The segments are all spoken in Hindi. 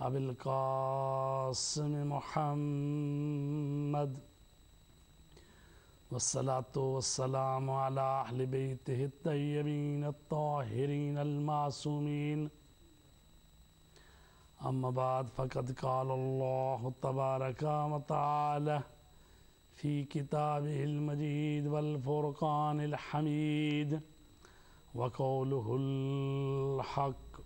أبي القاسم محمد والصلاة والسلام على أهل بيته الطيبين الطاهرين المعصومين أما بعد فقد قال الله تبارك وتعالى في كتابه المجيد والفرقان الحميد وقوله الحق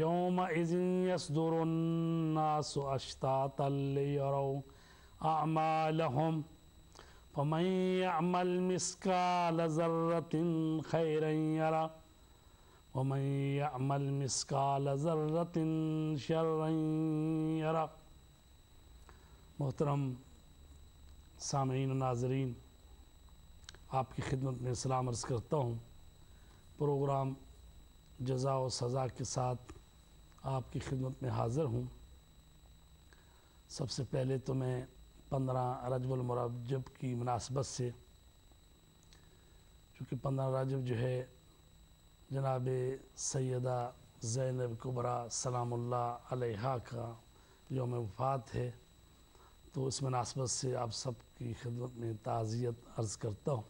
يومئذ يصدر الناس أشتاطا ليروا أعمالهم فمن يعمل مثقال ذرة خيرا يرى ومن يعمل مثقال ذرة شرا يرى محترم سامعين و آپ کی خدمت میں سلام عرض کرتا ہوں پروگرام جزا و سزا کے ساتھ आपकी खिदमत में हाज़िर हूँ सबसे पहले तो मैं पंद्रह रजबुलमरजब की मुनासबत से चूँकि पंद्रह रजब जो है जनाब सैदा ज़ैनब कुबरा सलामुल्ला अलहा का योम वफ़ात है तो इस मुनासबत से आप सब की खिदमत में ताज़ियत अर्ज़ करता हूँ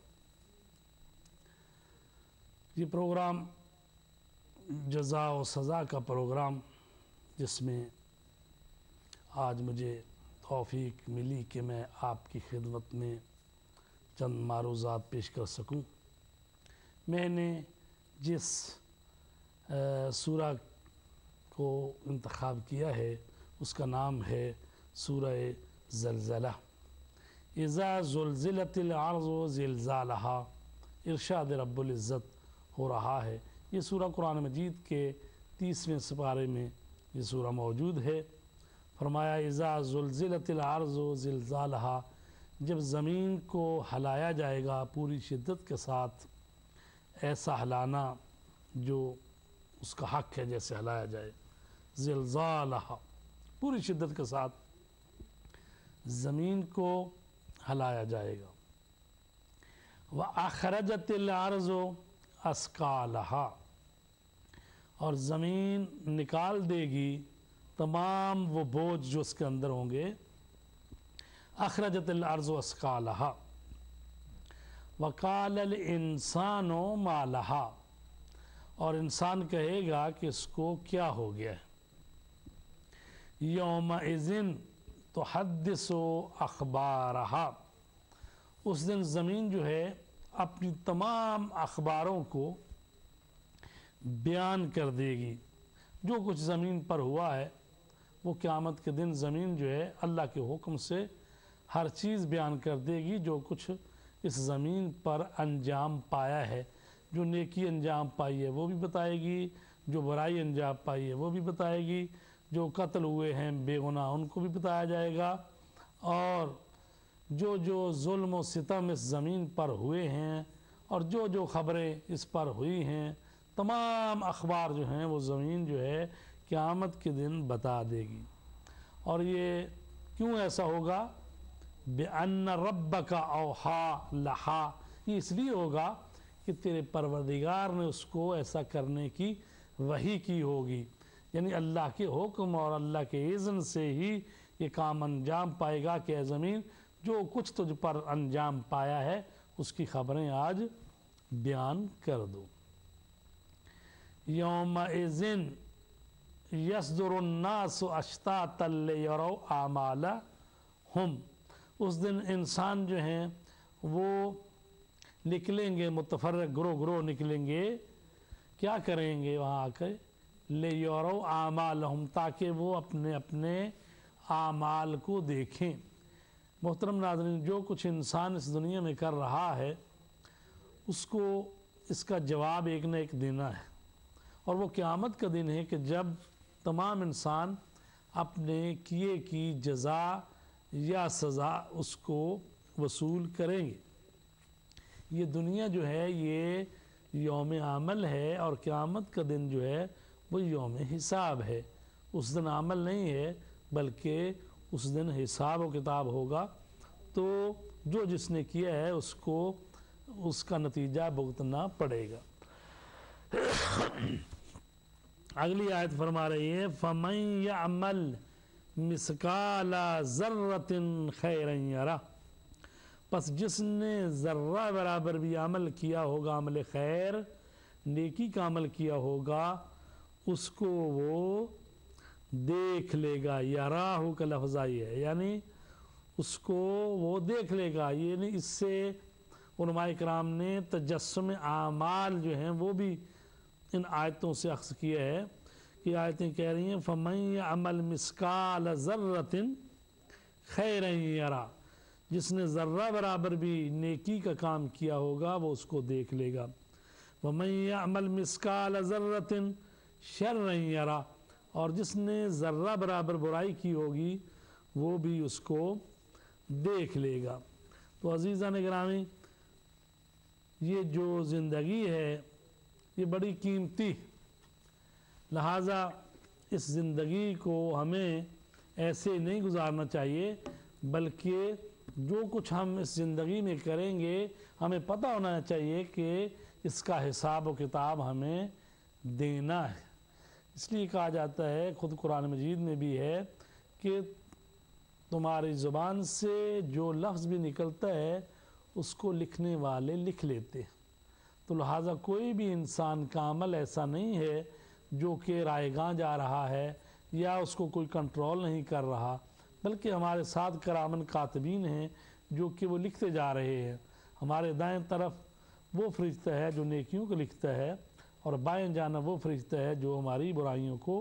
ये प्रोग्राम जजा व सज़ा का प्रोग्राम जिसमें आज मुझे तोफ़ी मिली कि मैं आपकी खिदमत में चंद मारूज़ात पेश कर सकूं मैंने जिस सूरा को इंतखब किया है उसका नाम है सूर जलज़ला इज़ा आर्ज़ो आर्ज़ ज़िलज़ालहा इरशाद रब्बुल इज़्ज़त हो रहा है ये सूर कुरान मजीद के तीसवें सपारे में ये सूर मौजूद है फरमाया इज़ा जुलज़िलतिलार्ज़ जिलज़ालहा जब ज़मीन को हलाया जाएगा पूरी शिद्दत के साथ ऐसा हलाना जो उसका हक है जैसे हलाया जाए जिलज़ालहा पूरी शिद्दत के साथ ज़मीन को हलाया जाएगा व असका लहा और ज़मीन निकाल देगी तमाम वो बोझ जो उसके अंदर होंगे अखरजतलर्ज वकाल इंसानो मालहा और इंसान कहेगा कि इसको क्या हो गया योम इज़िन तो हदसो अखबार उस दिन ज़मीन जो है अपनी तमाम अखबारों को बयान कर देगी जो कुछ ज़मीन पर हुआ है वो क़्यामत के दिन ज़मीन जो है अल्लाह के हुक्म से हर चीज़ बयान कर देगी जो कुछ इस ज़मीन पर अंजाम पाया है जो नेकी अंजाम पाई है वो भी बताएगी जो बुराई अंजाम पाई है वो भी बताएगी जो कत्ल हुए हैं बेगुनाह उनको भी बताया जाएगा और जो जो जुल्म सितम इस ज़मीन पर हुए हैं और जो जो ख़बरें इस पर हुई हैं तमाम अखबार जो हैं वो ज़मीन जो है क़्यामत के दिन बता देगी और ये क्यों ऐसा होगा बेअन रब का ओहा लहा ये इसलिए होगा कि तेरे परवरदिगार ने उसको ऐसा करने की वही की होगी यानी अल्लाह के हुक्म और अल्लाह के इज़न से ही ये काम अंजाम पाएगा कि ज़मीन जो कुछ तुझ पर अंजाम पाया है उसकी खबरें आज बयान कर दो योम इज़िन यसदुरन्नासु अश्ता आमाला हम उस दिन इंसान जो हैं वो निकलेंगे मुतफर ग्रो ग्रो निकलेंगे क्या करेंगे वहाँ आकर ले यौरो आमाल हम ताकि वो अपने अपने आमाल को देखें मोहतरम नाजरन जो कुछ इंसान इस दुनिया में कर रहा है उसको इसका जवाब एक न एक देना है और वो क़्यामत का दिन है कि जब तमाम इंसान अपने किए की जजा या सज़ा उसको वसूल करेंगे ये दुनिया जो है ये योम आमल है और क़्यामत का दिन जो है वो योम हिसाब है उस दिन अमल नहीं है बल्कि उस दिन हिसाब व किताब होगा तो जो जिसने किया है उसको उसका नतीजा भुगतना पड़ेगा अगली आयत फरमा रही है या अमल मिसकाला ज़र्रतिन यारा बस जिसने ज़र्रा बराबर भी अमल किया होगा अमल खैर नेकी का अमल किया होगा उसको वो देख लेगा या याराहू का लफ्ज़ आई है यानी उसको वो देख लेगा यानी इससे उनमाय कराम ने तजस्म आमाल जो हैं वो भी इन आयतों से अक्स किया है कि आयतें कह रही हैं फ़मई अमल मिसकाल ज़र्रतिन खैर यरा जिसने ज़र्रा बराबर भी नेकी का काम किया होगा वो उसको देख लेगा वमई अमल मिसकाल ज़र्रतिन शर यरा और जिसने ज़र्रा बराबर बुराई की होगी वो भी उसको देख लेगा तो अजीज़ा ने ग्रामी ये जो ज़िंदगी है ये बड़ी कीमती लहाज़ा इस ज़िंदगी को हमें ऐसे नहीं गुजारना चाहिए बल्कि जो कुछ हम इस ज़िंदगी में करेंगे हमें पता होना चाहिए कि इसका हिसाब व किताब हमें देना है इसलिए कहा जाता है ख़ुद कुरान मजीद में भी है कि तुम्हारी ज़ुबान से जो लफ्ज़ भी निकलता है उसको लिखने वाले लिख लेते हैं तो लिहाजा कोई भी इंसान का अमल ऐसा नहीं है जो कि रायगा जा रहा है या उसको कोई कंट्रोल नहीं कर रहा बल्कि हमारे साथ करामन कातबीन हैं जो कि वो लिखते जा रहे हैं हमारे दाएं तरफ वो फरिश्ता है जो नेकियों को लिखता है और बाएं जाना वो फरिश्ता है जो हमारी बुराइयों को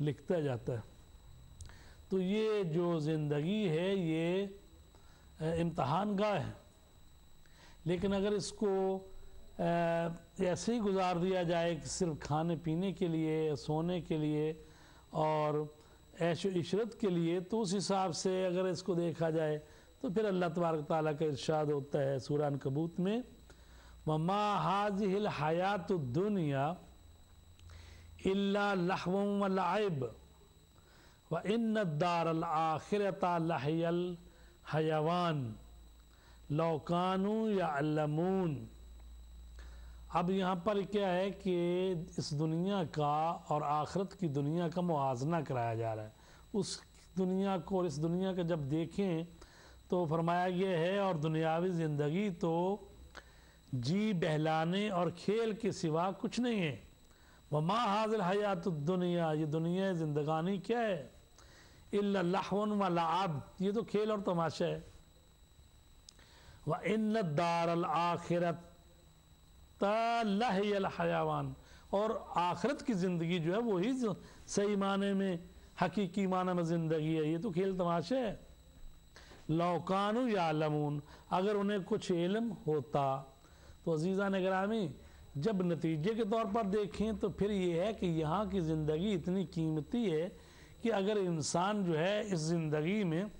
लिखता जाता है तो ये जो ज़िंदगी है ये इम्तहान गाह है लेकिन अगर इसको ऐसे ही गुजार दिया जाए कि सिर्फ खाने पीने के लिए सोने के लिए और ऐश इशरत के लिए तो उस हिसाब से अगर इसको देखा जाए तो फिर अल्लाह तबारक ताली का इर्शाद होता है सूरान कबूत में ममा हाज हिल हयात दुनिया इलाहम वलाइब व इन दारखिरताल हयवान लौकानू या अलमून अब यहाँ पर क्या है कि इस दुनिया का और आखरत की दुनिया का मुआजना कराया जा रहा है उस दुनिया को और इस दुनिया का जब देखें तो फरमाया गया है और दुनियावी ज़िंदगी तो जी बहलाने और खेल के सिवा कुछ नहीं है माँ हाजिर हयात दुनिया ये दुनिया ज़िंदगानी क्या है इलाहन वलाब ये तो खेल और तमाशा है व इन दार आखिरत हयावान और आखरत की ज़िंदगी जो है वही सही माने में हकीकी माना में ज़िंदगी है ये तो खेल तमाशे है लौकानु या लमून अगर उन्हें कुछ इलम होता तो अजीज़ा नगरामी जब नतीजे के तौर पर देखें तो फिर ये है कि यहाँ की ज़िंदगी इतनी कीमती है कि अगर इंसान जो है इस ज़िंदगी में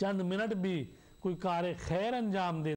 चंद मिनट भी कोई कार खैर अंजाम दे